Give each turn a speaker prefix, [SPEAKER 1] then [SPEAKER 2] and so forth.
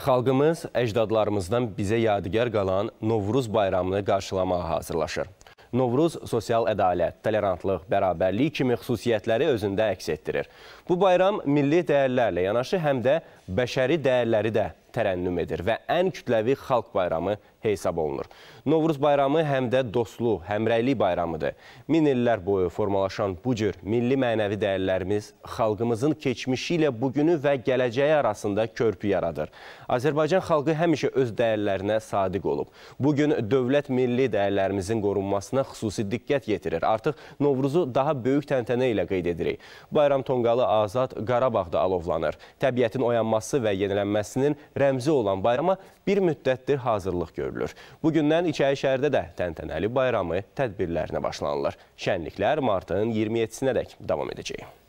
[SPEAKER 1] Xalqımız əcdadlarımızdan bizə yadigar qalan Novruz bayramını qarşılamağa hazırlaşır. Novruz sosial ədalət, tolerantlıq, bərabərlik kimi xüsusiyyətləri özündə əks etdirir. Bu bayram milli dəyərlərlə yanaşı həm də bəşəri dəyərləri də tərənnüm edir və ən kütləvi xalq bayramı hesab olunur. Novruz bayramı həm də dostluq, həmrəylik bayramıdır. Min illər boyu formalaşan bu cür milli mənəvi dəyərlərimiz xalqımızın keçmişi ilə bugünü və gələcəyi arasında körpü yaradır. Azərbaycan xalqı həmişə öz dəyərlərinə sadiq olub. Bugün dövlət milli dəyərlərimizin qorunmasına xüsusi diqqət yetirir. Artıq Novruzu daha böyük təntənə ilə qeyd edirik. Bayram tonqalı Azad Qarabağda alovlanır. Təbiətin oyanması və yenilənməsinin rəmzi olan bayrama bir müddətdir hazırlıq görülür. Bugündən İçəri şəhərdə də təntənəli bayramı tədbirlərinə başlanılır. Şənliklər martın 27-sinə dək davam edəcək.